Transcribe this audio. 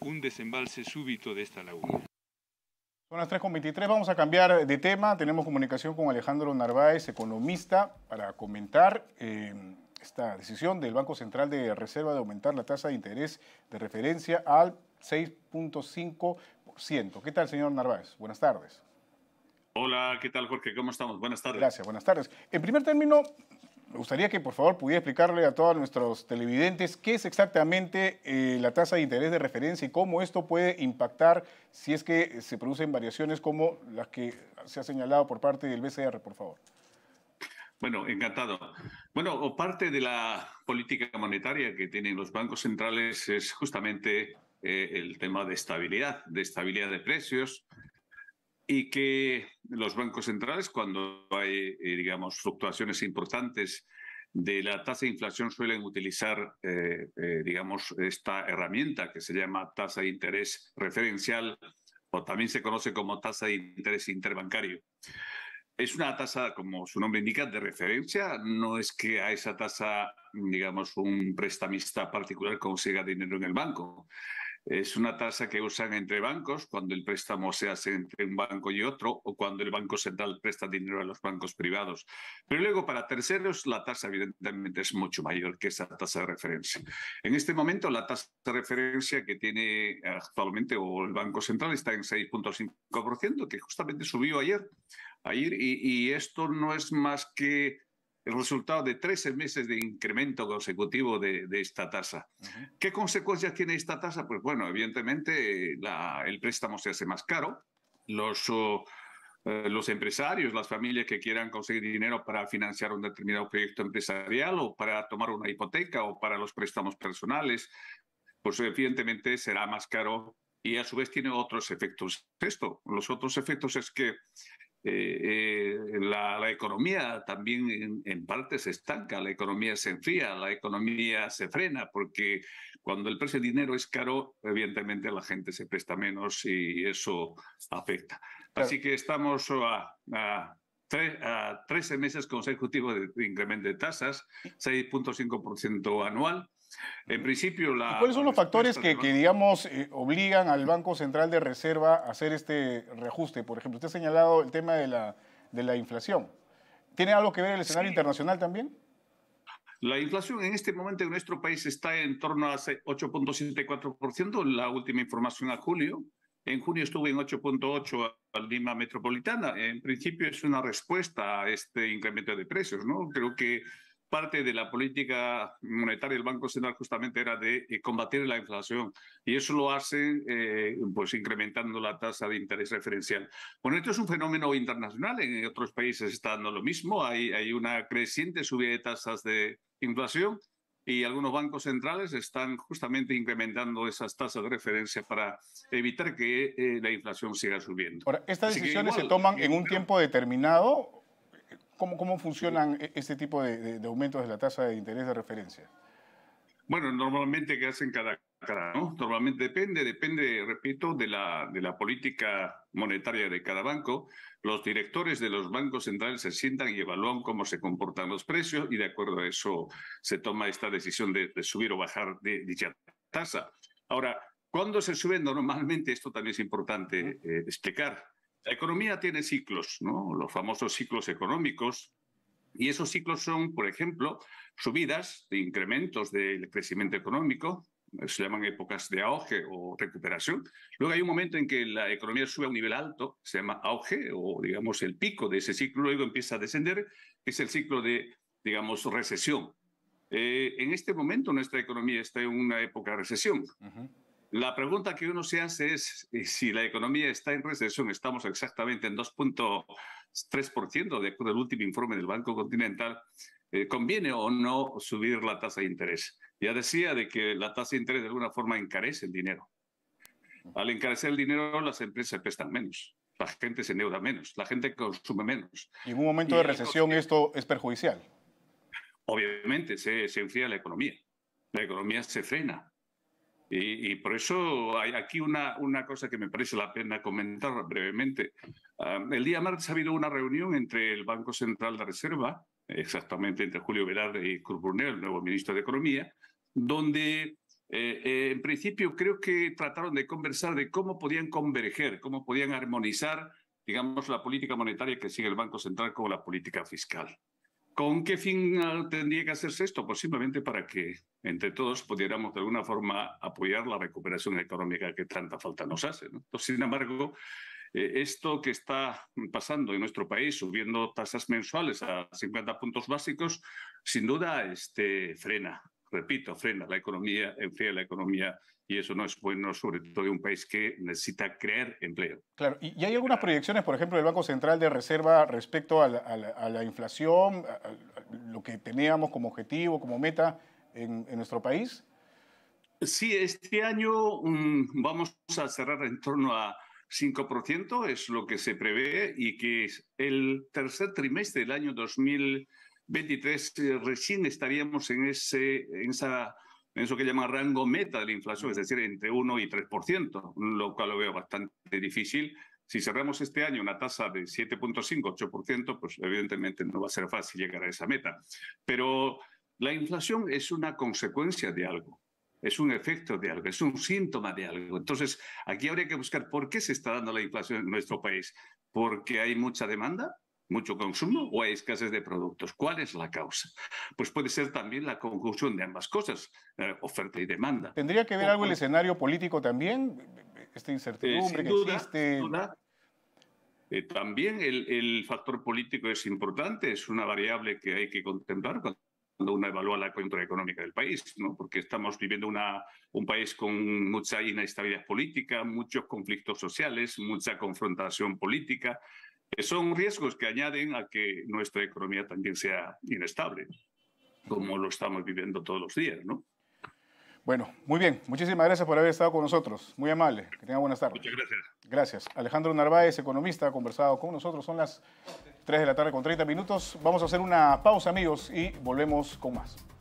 un desembalse súbito de esta laguna. Son las 3.23, vamos a cambiar de tema. Tenemos comunicación con Alejandro Narváez, economista, para comentar eh, esta decisión del Banco Central de Reserva de aumentar la tasa de interés de referencia al 6.5%. ¿Qué tal, señor Narváez? Buenas tardes. Hola, ¿qué tal, Jorge? ¿Cómo estamos? Buenas tardes. Gracias, buenas tardes. En primer término, me gustaría que por favor pudiera explicarle a todos nuestros televidentes qué es exactamente eh, la tasa de interés de referencia y cómo esto puede impactar si es que se producen variaciones como las que se ha señalado por parte del BCR, por favor. Bueno, encantado. Bueno, parte de la política monetaria que tienen los bancos centrales es justamente eh, el tema de estabilidad, de estabilidad de precios, y que los bancos centrales, cuando hay, eh, digamos, fluctuaciones importantes de la tasa de inflación, suelen utilizar, eh, eh, digamos, esta herramienta que se llama tasa de interés referencial o también se conoce como tasa de interés interbancario. Es una tasa, como su nombre indica, de referencia. No es que a esa tasa, digamos, un prestamista particular consiga dinero en el banco. Es una tasa que usan entre bancos cuando el préstamo se hace entre un banco y otro o cuando el Banco Central presta dinero a los bancos privados. Pero luego para terceros la tasa evidentemente es mucho mayor que esa tasa de referencia. En este momento la tasa de referencia que tiene actualmente o el Banco Central está en 6.5%, que justamente subió ayer. y esto no es más que el resultado de 13 meses de incremento consecutivo de, esta tasa. ¿Qué consecuencias tiene esta tasa? Pues bueno, evidentemente la, el préstamo se hace más caro, los, eh, los empresarios, las familias que quieran conseguir dinero para financiar un determinado proyecto empresarial o para tomar una hipoteca o para los préstamos personales, pues evidentemente será más caro y a su vez tiene otros efectos. Esto, los otros efectos es que eh, eh, la, economía también en, parte se estanca, la economía se enfría, la economía se frena, porque cuando el precio del dinero es caro, evidentemente la gente se presta menos y eso afecta. Así que estamos a, a, a 13 meses consecutivos de incremento de tasas, 6.5% anual en principio, la. ¿Cuáles son los factores que, digamos, eh, obligan al Banco Central de Reserva a hacer este reajuste? Por ejemplo, usted ha señalado el tema de la, de la inflación. ¿Tiene algo que ver el escenario internacional también? La inflación en este momento en nuestro país está en torno a 8.74%, la última información a julio. En junio estuvo en 8.8 al Lima Metropolitana. En principio es una respuesta a este incremento de precios, ¿no? Creo que parte de la política monetaria del Banco Central justamente era de eh, combatir la inflación y eso lo hacen eh, pues incrementando la tasa de interés referencial. Bueno, esto es un fenómeno internacional, en otros países está dando lo mismo, hay, hay una creciente subida de tasas de inflación y algunos bancos centrales están justamente incrementando esas tasas de referencia para evitar que eh, la inflación siga subiendo. ¿estas decisiones se toman en un tiempo determinado ¿Cómo, funcionan e-, este tipo de, aumentos de la tasa de interés de referencia? Bueno, normalmente que hacen cada cara, ¿no? Normalmente depende, depende, repito, de la, de la política monetaria de cada banco. Los directores de los bancos centrales se sientan y evalúan cómo se comportan los precios y de acuerdo a eso se toma esta decisión de, subir o bajar dicha tasa. Ahora, ¿cuándo se suben? normalmente? Esto también es importante eh, explicar. La economía tiene ciclos, ¿no? Los famosos ciclos económicos. Y esos ciclos son, por ejemplo, subidas incrementos del crecimiento económico, eh, se llaman épocas de auge o recuperación. Luego hay un momento en que la economía sube a un nivel alto, se llama auge o digamos el pico de ese ciclo, luego empieza a descender, que es el ciclo de, digamos, recesión. Eh, en este momento nuestra economía está en una época de recesión. La pregunta que uno se hace es eh, si la economía está en recesión. Estamos exactamente en 2.3% de acuerdo al último informe del Banco Continental. Eh, ¿Conviene o no subir la tasa de interés? Ya decía de que la tasa de interés de alguna forma encarece el dinero. Al encarecer el dinero, las empresas prestan menos, la gente se endeuda menos, la gente consume menos. en un momento de recesión esto es perjudicial. Obviamente se, se enfría la economía. La economía se frena y, por eso hay aquí una, cosa que me parece la pena comentar brevemente. Ah, el día martes ha habido una reunión entre el Banco Central de Reserva, exactamente entre Julio Velarde y Cruz el nuevo ministro de Economía, donde eh, eh, en principio creo que trataron de conversar de cómo podían converger, cómo podían armonizar, digamos, la política monetaria que sigue el Banco Central con la política fiscal. ¿Con qué fin ah, tendría que hacerse esto? Pues simplemente para que entre todos pudiéramos de alguna forma apoyar la recuperación económica que tanta falta nos hace. Pues, sin embargo, eh, esto que está pasando en nuestro país, subiendo tasas mensuales a 50 puntos básicos, sin duda este, frena repito, frena la economía, enfría la economía y eso no es bueno, sobre todo en un país que necesita crear empleo. Claro, y, hay algunas proyecciones, por ejemplo, del Banco Central de Reserva respecto a la, inflación, lo que teníamos como objetivo, como meta en, nuestro país. Sí, este año mm, vamos a cerrar en torno a 5%, es lo que se prevé, y que el tercer trimestre del año 2020 23, eh, recién estaríamos en, ese, en, esa, en eso que llaman rango meta de la inflación, es decir, entre 1 y 3%, lo cual lo veo bastante difícil. Si cerramos este año una tasa de 7.5, 8%, pues evidentemente no va a ser fácil llegar a esa meta. Pero la inflación es una consecuencia de algo, es un efecto de algo, es un síntoma de algo. Entonces, aquí habría que buscar por qué se está dando la inflación en nuestro país. ¿Porque hay mucha demanda? mucho consumo o hay escasez de productos. ¿Cuál es la causa? Pues puede ser también la conjunción de ambas cosas, eh, oferta y demanda. ¿Tendría que ver algo el escenario político también? Esta incertidumbre eh, que duda, existe. Eh, también el, factor político es importante, es una variable que hay que contemplar cuando uno evalúa la coyuntura económica del país, ¿no? porque estamos viviendo una, un país con mucha inestabilidad política, muchos conflictos sociales, mucha confrontación política son riesgos que añaden a que nuestra economía también sea inestable, como lo estamos viviendo todos los días, ¿no? Bueno, muy bien. Muchísimas gracias por haber estado con nosotros. Muy amable. Que tenga buenas tardes. Muchas gracias. Gracias. Alejandro Narváez, economista, ha conversado con nosotros. Son las 3 de la tarde con 30 minutos. Vamos a hacer una pausa, amigos, y volvemos con más.